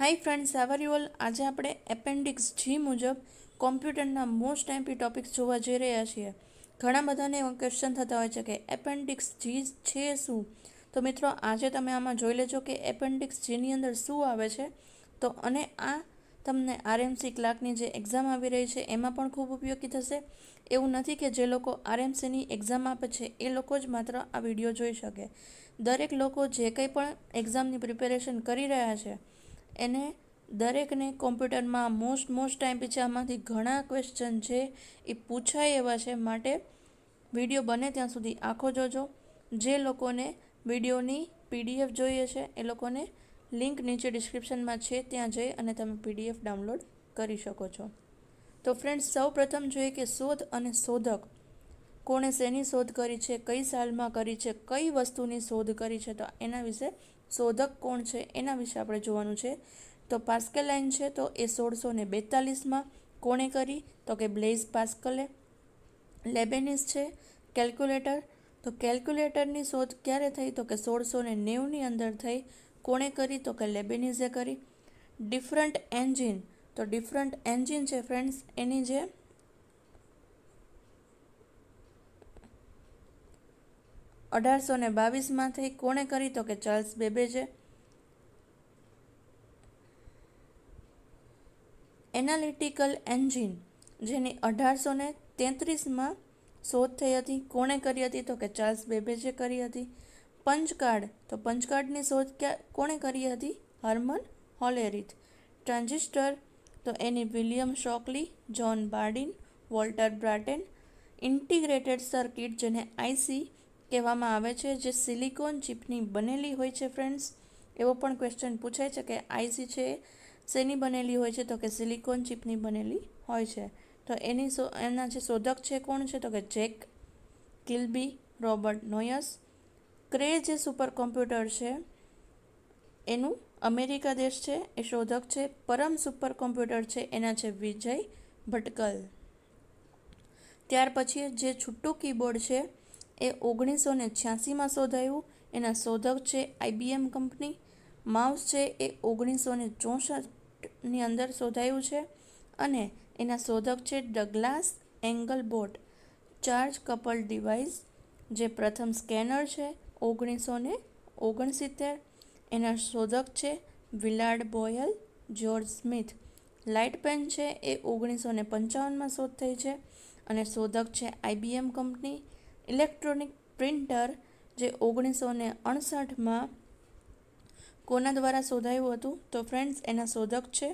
hi friends how are you all આજે આપણે appendix જી મુજબ કોમ્પ્યુટરના મોસ્ટ એમ્પી ટોપિક્સ જોવા જઈ રહ્યા છીએ ઘણા બધાને ક્વેશ્ચન થતા હોય છે કે એપેન્ડિક્સ જી છે શું તો મિત્રો આજે તમે આમાં જોઈ લેજો કે એપેન્ડિક્સ જીની અંદર શું આવે છે તો અને આ તમને આરએમસી ક્લાર્કની જે એક્ઝામ આવી રહી છે એમાં પણ ખૂબ ઉપયોગી થશે એવું નથી કે જે લોકો આરએમસીની એક્ઝામ આપે છે એ લોકો જ માત્ર આ વિડીયો જોઈ શકે દરેક લોકો જે કંઈ પણ એક્ઝામની પ્રિપેરેશન કરી રહ્યા છે એને દરેકને કોમ્પ્યુટરમાં મોસ્ટ મોસ્ટ ટાઈમ પછી આમાંથી ઘણા ક્વેશ્ચન છે એ પૂછાય એવા છે માટે વિડીયો બને ત્યાં સુધી આખો જોજો જે લોકોને વિડીયોની પીડીએફ જોઈએ છે એ લોકોને લિંક નીચે ડિસ્ક્રિપ્શનમાં છે ત્યાં જઈ અને તમે પીડીએફ ડાઉનલોડ કરી શકો છો તો ફ્રેન્ડ્સ સૌ પ્રથમ જોઈએ કે શોધ અને શોધક કોણે શેની શોધ કરી છે કઈ સાલમાં કરી છે કઈ વસ્તુની શોધ કરી છે તો એના વિશે શોધક કોણ છે એના વિશે આપણે જોવાનું છે તો પાસ્કેલ લાઇન છે તો એ સોળસો ને બેતાલીસમાં કોણે કરી તો કે બ્લેઝ પાસ્કલે લેબેનિસ છે કેલ્ક્યુલેટર તો કેલ્ક્યુલેટરની શોધ ક્યારે થઈ તો કે સોળસો ને નેવુંની અંદર થઈ કોણે કરી તો કે લેબેનિઝે કરી ડિફરન્ટ એન્જિન તો ડિફરન્ટ એન્જિન છે ફ્રેન્ડ્સ એની જે અઢારસો ને બાવીસમાંથી કોણે કરી તો કે ચાર્લ્સ બેબેજે એનાલિટિકલ એન્જિન જેની અઢારસો ને તેત્રીસમાં શોધ થઈ હતી કોણે કરી હતી તો કે ચાર્લ્સ બેબેજે કરી હતી પંચકાર્ડ તો પંચકાર્ડની શોધ ક્યાં કોણે કરી હતી હર્મન હોલેરિથ ટ્રાન્ઝિસ્ટર તો એની William Shockley John Bardeen Walter Brattain integrated circuit જેને આઈસી કહેવામાં આવે છે જે સિલિકોન ચિપની બનેલી હોય છે ફ્રેન્ડ્સ એવો પણ ક્વેશ્ચન પૂછાય છે કે આઈસી છે શેની બનેલી હોય છે તો કે સિલિકોન ચિપની બનેલી હોય છે તો એની સો એના જે શોધક છે કોણ છે તો કે Jack Kilby Robert Noyce Cray જે સુપર કોમ્પ્યુટર છે એનું અમેરિકા દેશ છે એ શોધક છે પરમ સુપર કોમ્પ્યુટર છે એના છે વિજય ભટકલ ત્યાર પછી જે છૂટું કીબોર્ડ છે એ ઓગણીસો ને છ્યાસીમાં શોધાયું એના શોધક છે આઈબીએમ કંપની માઉસ છે એ ઓગણીસો ને ચોસઠની અંદર શોધાયું છે અને એના શોધક છે Douglas Engelbart charge couple device જે પ્રથમ સ્કેનર છે ઓગણીસો ને ઓગણસિત્તેર એના શોધક છે Willard Boyle George Smith light pen છે એ ઓગણીસો ને પંચાવનમાં શોધ થઈ છે અને શોધક છે આઈબીએમ કંપની ઇલેક્ટ્રોનિક પ્રિન્ટર જે ઓગણીસો ને અડસઠમાં કોના દ્વારા શોધાયું હતું તો ફ્રેન્ડ્સ એના શોધક છે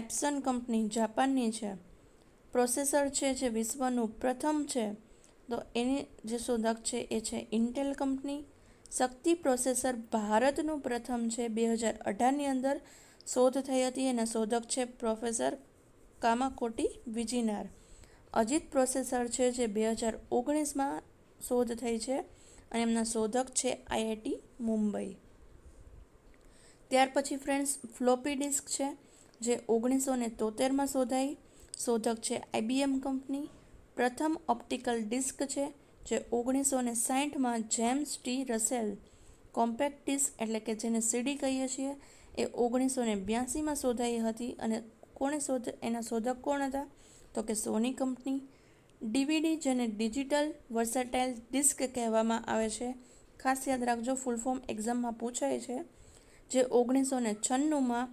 એપ્સન કંપની જાપાનની છે પ્રોસેસર છે જે વિશ્વનું પ્રથમ છે તો એની જે શોધક છે એ છે ઇન્ટેલ કંપની શક્તિ પ્રોસેસર ભારતનું પ્રથમ છે બે હજાર અઢારની અંદર શોધ થઈ હતી એના શોધક છે પ્રોફેસર કામાકોટી વિજિનાર અજીત પ્રોસેસર છે જે બે હજાર ઓગણીસમાં શોધ થઈ છે અને એમના શોધક છે આઈઆઈટી મુંબઈ ત્યાર પછી ફ્રેન્ડ્સ ફ્લોપી ડિસ્ક છે જે ઓગણીસો ને તોતેરમાં શોધાઈ શોધક છે આઈબીએમ કંપની પ્રથમ ઓપ્ટિકલ ડિસ્ક છે જે ઓગણીસો ને સાહીઠમાં James T Russell compact disc એટલે કે જેને સીડી કહીએ છીએ એ ઓગણીસો ને બ્યાસીમાં શોધાઈ હતી અને કોણે શોધ એના શોધક કોણ હતા તો કે સોની કંપની ડીવીડી જેને ડિજિટલ વર્સેટાઇલ ડિસ્ક કહેવામાં આવે છે ખાસ યાદ રાખજો ફૂલ ફોર્મ એક્ઝામમાં પૂછાય છે જે ઓગણીસો ને છન્નુંમાં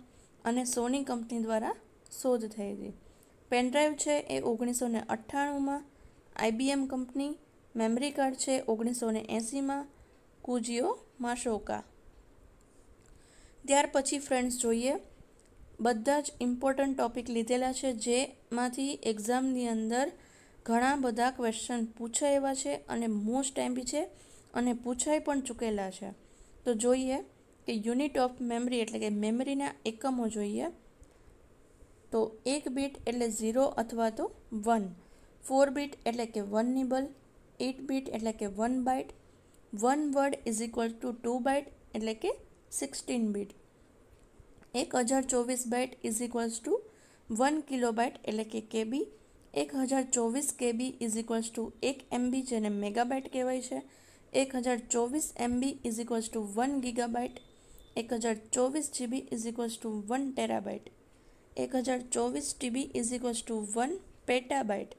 અને સોની કંપની દ્વારા શોધ થઈ હતી પેનડ્રાઈવ છે એ ઓગણીસો ને અઠ્ઠાણુંમાં આઈબીએમ કંપની મેમરી કાર્ડ છે ઓગણીસો ને એંસીમાં કુજીઓ માશોકા ત્યાર પછી ફ્રેન્ડ્સ જોઈએ બધા જ ઇમ્પોર્ટન્ટ ટૉપિક લીધેલા છે જેમાંથી એક્ઝામની અંદર ઘણા બધા ક્વેશ્ચન પૂછાય એવા છે અને મોસ્ટ ટાઈમ બી છે અને પૂછાઈ પણ ચૂકેલા છે તો જોઈએ કે યુનિટ ઓફ મેમરી એટલે કે મેમરીના એકમો જોઈએ તો એક બીટ એટલે ઝીરો અથવા તો વન ફોર બીટ એટલે કે વન નિબલ એટ બીટ એટલે કે one byte one word is equal to two byte એટલે કે સિક્સટીન બીટ એક હજાર ચોવીસ byte is equals to one kilo byte એટલે કે કેબી એક હજાર ચોવીસ કેબી ઇઝ ઇક્વલ્સ ટુ એક એમબી જેને મેગાબાઇટ કહેવાય છે એક હજાર ચોવીસ MB is equals to one giga gigabyte એક હજાર ચોવીસ GB is equals to one terabyte એક હજાર ચોવીસ TB is equals to one પેટાબાઇટ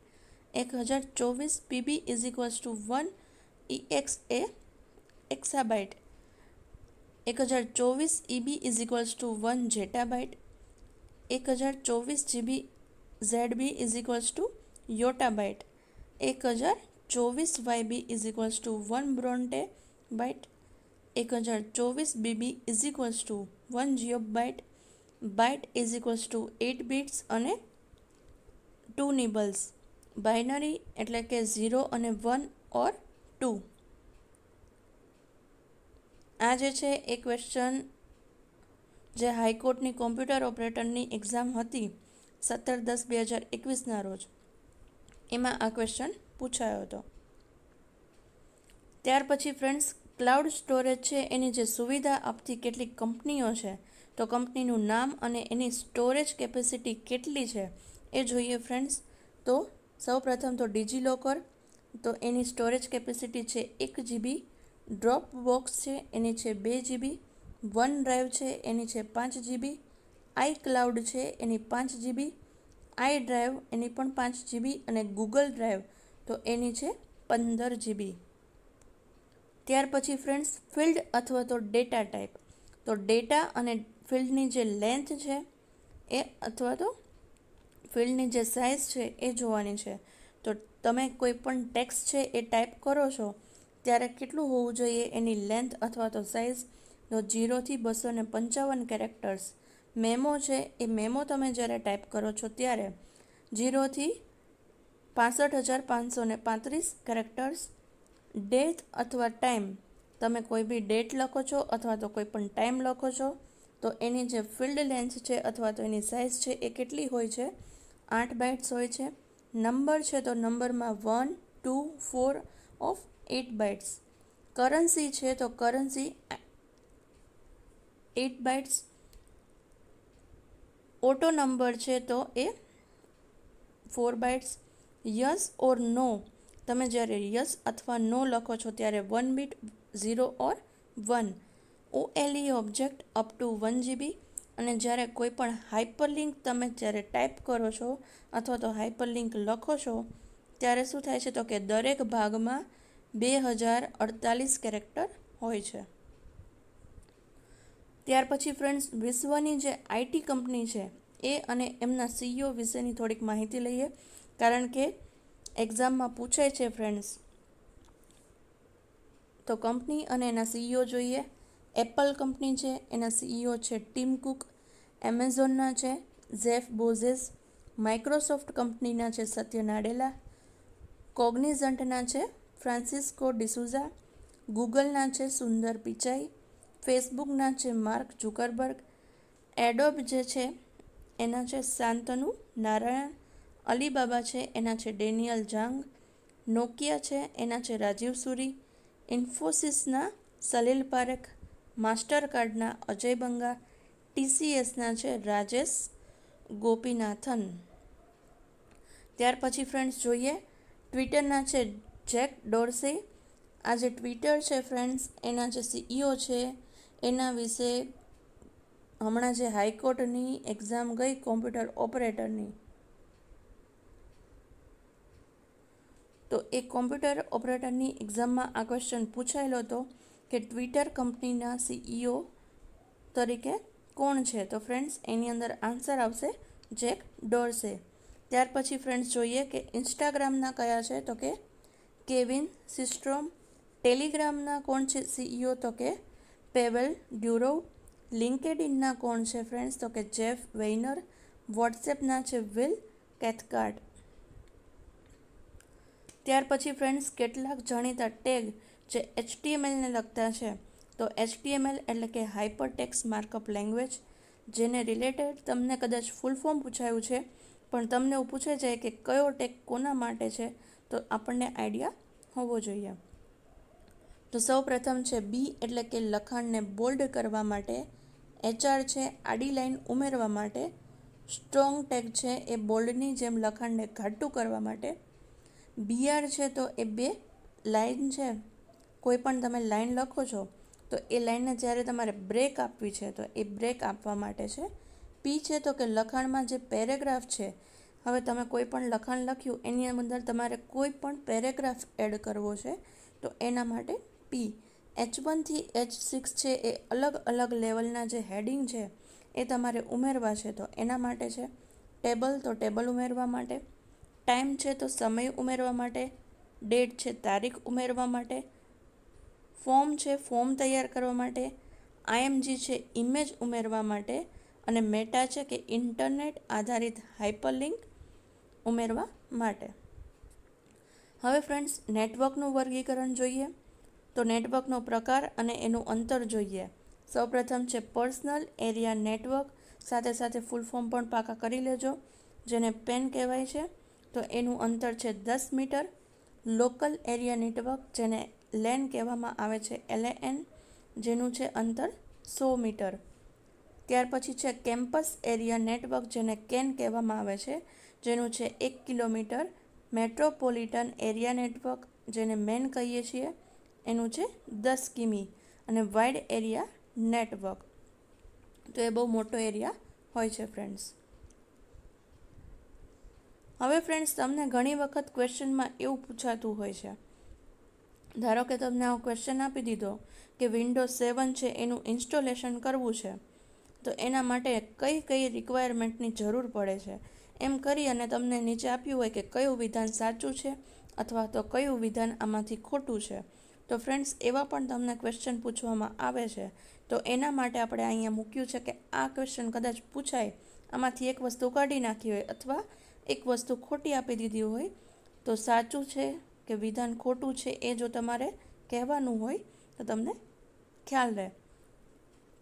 એક હજાર ચોવીસ PB is equals to one E X A exabyte એક હજાર ચોવીસ EB is equals to one zettabyte એક હજાર ચોવીસ GB Z B is equals to yottabyte એક હજાર ચોવીસ YB is equals to one brontobyte એક હજાર ચોવીસ BB is equals to one geopbyte byte is equals to eight bits અને ટુ નિબલ્સ બાઇનરી એટલે કે ઝીરો અને વન ઓર ટુ આ જે છે એ ક્વેશ્ચન જે હાઈકોર્ટની કોમ્પ્યુટર ઓપરેટરની એક્ઝામ હતી સત્તર દસ બે હજાર એકવીસના રોજ એમાં આ ક્વેશ્ચન પૂછાયો હતો ત્યાર પછી ફ્રેન્ડ્સ ક્લાઉડ સ્ટોરેજ છે એની જે સુવિધા આપતી કેટલીક કંપનીઓ છે તો કંપનીનું નામ અને એની સ્ટોરેજ કેપેસિટી કેટલી છે એ જોઈએ ફ્રેન્ડ્સ તો સૌપ્રથમ તો ડિજીલોકર તો એની સ્ટોરેજ કેપેસિટી છે એક જીબી ડ્રોપ બોક્સ છે એની છે બે જીબી વન ડ્રાઈવ છે એની છે પાંચ જીબી આઈ ક્લાઉડ છે એની પાંચ જીબી આઈ ડ્રાઈવ એની પણ પાંચ જીબી અને ગૂગલ ડ્રાઈવ તો એની છે પંદર જીબી ત્યાર પછી ફ્રેન્ડ્સ ફિલ્ડ અથવા તો ડેટા ટાઈપ તો ડેટા અને ફિલ્ડની જે લેન્થ છે એ અથવા તો ફિલ્ડની જે સાઇઝ છે એ જોવાની છે તો તમે કોઈ પણ ટેક્સ છે એ ટાઈપ કરો છો ત્યારે કેટલું હોવું જોઈએ એની લેન્થ અથવા તો સાઇઝ તો જીરોથી બસો ને પંચાવન કેરેક્ટર્સ મેમો છે એ મેમો તમે જ્યારે ટાઈપ કરો છો ત્યારે જીરોથી પાસઠ હજાર પાંચસો ને પાંત્રીસ કેરેક્ટર્સ ડેટ અથવા ટાઈમ તમે કોઈ બી ડેટ લખો છો અથવા તો કોઈ પણ ટાઈમ લખો છો તો એની જે ફિલ્ડ લેન્થ છે અથવા તો એની સાઇઝ છે એ કેટલી હોય છે આઠ બાઇટ્સ હોય છે નંબર છે તો નંબરમાં one two four of eight bytes currency છે તો currency eight bytes auto number છે તો એ four bytes yes or no તમે જ્યારે યસ અથવા નો લખો છો ત્યારે one bit zero or one OLE object up to one GB અને જ્યારે કોઈ પણ હાઇપરલિંક તમે જ્યારે ટાઈપ કરો છો અથવા તો હાઇપરલિંક લખો છો ત્યારે શું થાય છે તો કે દરેક ભાગમાં બે હજાર અડતાલીસ કેરેક્ટર હોય છે ત્યાર પછી ફ્રેન્ડ્સ વિશ્વની જે આઈટી કંપની છે એ અને એમના સીઈઓ વિશેની થોડીક માહિતી લઈએ કારણ કે એક્ઝામમાં પૂછાય છે ફ્રેન્ડ્સ તો કંપની અને એના સીઈઓ જોઈએ એપલ કંપની છે એના સીઈઓ છે ટીમ કુક એમેઝોનના છે ઝેફ બોઝેસ માઇક્રોસોફ્ટ કંપનીના છે સત્ય નાડેલા કોગ્નિઝન્ટના છે ફ્રાન્સિસ્કો ડિસુઝા ગૂગલના છે સુંદર પિચાઈ ફેસબુકના છે માર્ક જુકરબર્ગ એડોબ જે છે એના છે શાંતનુ નારાયણ અલીબાબા છે એના છે ડેનિયલ જાંગ નોકિયા છે એના છે રાજીવ સુરી ઇન્ફોસિસના સલીલ પારેખ માસ્ટરકાર્ડના કાર્ડના અજય બંગા ટીસીએસના છે રાજેશ ગોપીનાથન ત્યાર પછી ફ્રેન્ડ્સ જોઈએ ટ્વિટરના છે જેક ડોર્સે આ જે ટ્વિટર છે ફ્રેન્ડ્સ એના જે સીઈઓ e છે એના વિશે હમણાં જે હાઈકોર્ટની એક્ઝામ ગઈ કોમ્પ્યુટર ઓપરેટરની તો એ કોમ્પ્યુટર ઓપરેટરની એક્ઝામમાં આ ક્વેશ્ચન પૂછાયેલો હતો કે ટ્વિટર કંપનીના સીઈઓ તરીકે કોણ છે તો ફ્રેન્ડ્સ એની અંદર આન્સર આવશે જેક ડોર્સે ત્યાર પછી ફ્રેન્ડ્સ જોઈએ કે ઇન્સ્ટાગ્રામના કયા છે તો કે કેવિન સિસ્ટ્રોમ ટેલિગ્રામના કોણ છે સીઈઓ e તો કે પેબલ ડ્યુરોવ લિંકેડિનના કોણ છે ફ્રેન્ડ્સ તો કે જેફ વેઇનર વોટ્સએપના છે વિલ કેથકાર્ડ ત્યાર પછી ફ્રેન્ડ્સ કેટલાક જાણીતા ટેગ જે એચટીએમએલને લગતા છે તો એચટીએમએલ એટલે કે હાઇપર ટેક્સ માર્કઅપ લેંગ્વેજ જેને રિલેટેડ તમને કદાચ ફૂલ ફોર્મ પૂછાયું છે પણ તમને એવું પૂછે છે કે કયો ટેક કોના માટે છે તો આપણને આઈડિયા હોવો જોઈએ તો સૌ પ્રથમ છે બી એટલે કે લખાણને બોલ્ડ કરવા માટે એચઆર છે આડી લાઇન ઉમેરવા માટે સ્ટ્રોંગ ટેગ છે એ બોલ્ડની જેમ લખાણને ઘાટું કરવા માટે બીઆર છે તો એ બે લાઇન છે કોઈ પણ તમે લાઇન લખો છો તો એ લાઇનને જ્યારે તમારે બ્રેક આપવી છે તો એ બ્રેક આપવા માટે છે પી છે તો કે લખાણમાં જે પેરેગ્રાફ છે હવે તમે કોઈ પણ લખાણ લખ્યું એની અંદર તમારે કોઈ પણ પેરેગ્રાફ એડ કરવો છે તો એના માટે પી એચ વનથી એચ સિક્સ છે એ અલગ અલગ લેવલના જે હેડિંગ છે એ તમારે ઉમેરવા છે તો એના માટે છે ટેબલ તો ટેબલ ઉમેરવા માટે ટાઈમ છે તો સમય ઉમેરવા માટે ડેટ છે તારીખ ઉમેરવા માટે ફોર્મ છે ફોર્મ તૈયાર કરવા માટે આઈએમજી છે ઇમેજ ઉમેરવા માટે અને મેટા છે કે ઇન્ટરનેટ આધારિત હાઇપરલિંક ઉમેરવા માટે હવે ફ્રેન્ડ્સ નેટવર્કનું વર્ગીકરણ જોઈએ તો નેટવર્કનો પ્રકાર અને એનું અંતર જોઈએ સૌપ્રથમ છે પર્સનલ એરિયા નેટવર્ક સાથે સાથે ફૂલ ફોર્મ પણ પાકા કરી લેજો જેને પેન કહેવાય છે તો એનું અંતર છે દસ મીટર લોકલ એરિયા નેટવર્ક જેને લેન કહેવામાં આવે છે એલએએન જેનું છે અંતર સો મીટર ત્યાર પછી છે કેમ્પસ એરિયા નેટવર્ક જેને કેન કહેવામાં આવે છે જેનું છે એક કિલોમીટર મેટ્રોપોલિટન એરિયા નેટવર્ક જેને મેન કહીએ છીએ એનું છે દસ કિમી અને વાઇડ એરિયા નેટવર્ક તો એ બહુ મોટો એરિયા હોય છે ફ્રેન્ડ્સ હવે ફ્રેન્ડ્સ તમને ઘણી વખત ક્વેશ્ચનમાં એવું પૂછાતું હોય છે ધારો કે તમને આ ક્વેશ્ચન આપી દીધો કે વિન્ડો સેવન છે એનું ઇન્સ્ટોલેશન કરવું છે તો એના માટે કઈ કઈ રિક્વાયરમેન્ટની જરૂર પડે છે એમ કરી અને તમને નીચે આપ્યું હોય કે કયું વિધાન સાચું છે અથવા તો કયું વિધાન આમાંથી ખોટું છે તો ફ્રેન્ડ્સ એવા પણ તમને ક્વેશ્ચન પૂછવામાં આવે છે તો એના માટે આપણે અહીંયા મૂક્યું છે કે આ ક્વેશ્ચન કદાચ પૂછાય આમાંથી એક વસ્તુ કાઢી નાખી હોય અથવા એક વસ્તુ ખોટી આપી દીધી હોય તો સાચું છે કે વિધાન ખોટું છે એ જો તમારે કહેવાનું હોય તો તમને ખ્યાલ રહે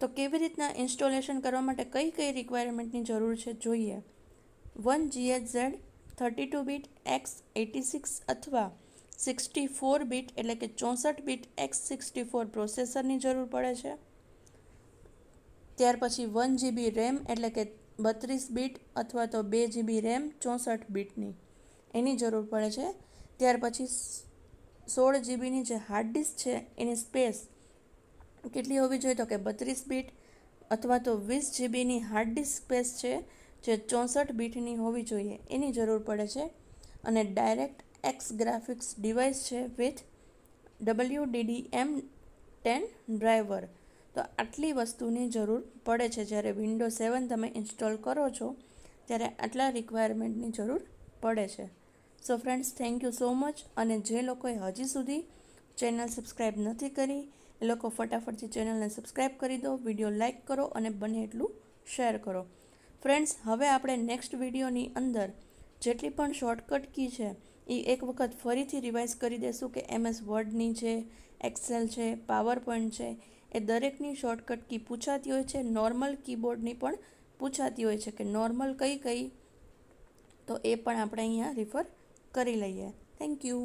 તો કેવી રીતના ઇન્સ્ટોલેશન કરવા માટે કઈ કઈ રિક્વાયરમેન્ટની જરૂર છે જોઈએ one Z thirty two bit X eighty six અથવા સિક્સટી ફોર બીટ એટલે કે ચોસઠ બીટ એક્સ સિક્સટી ફોર પ્રોસેસરની જરૂર પડે છે ત્યાર પછી વન જીબી રેમ એટલે કે બત્રીસ બીટ અથવા તો બે જીબી રેમ ચોસઠ બીટની એની જરૂર પડે છે ત્યાર પછી સોળ જીબીની જે હાર્ડ ડિસ્ક છે એની સ્પેસ કેટલી હોવી જોઈએ તો કે બત્રીસ બીટ અથવા તો વીસ જીબીની હાર્ડ ડિસ્ક સ્પેસ છે જે ચોસઠ બીટની હોવી જોઈએ એની જરૂર પડે છે અને ડાયરેક્ટ એક્સ ગ્રાફિક્સ ડિવાઇસ છે with W DD M ten driver તો આટલી વસ્તુની જરૂર પડે છે જ્યારે વિન્ડો સેવન તમે ઇન્સ્ટોલ કરો છો ત્યારે આટલા રિક્વાયરમેન્ટની જરૂર પડે છે so friends thank you so much અને જે લોકોએ હજી સુધી ચેનલ સબસ્ક્રાઈબ નથી કરી એ લોકો ફટાફટથી ચેનલને સબસ્ક્રાઈબ કરી દો વિડીયો લાઇક કરો અને બને એટલું શેર કરો ફ્રેન્ડ્સ હવે આપણે નેક્સ્ટ વિડીયોની અંદર જેટલી પણ શોર્ટકટ કી છે એ એક વખત ફરીથી રિવાઇઝ કરી દેશું કે એમએસ વર્ડની છે એક્સેલ છે પાવર છે એ દરેકની શોર્ટકટ કી પૂછાતી હોય છે નોર્મલ કીબોર્ડની પણ પૂછાતી હોય છે કે નોર્મલ કઈ કઈ તો એ પણ આપણે અહીંયા રિફર કરી લઈએ થેન્ક યુ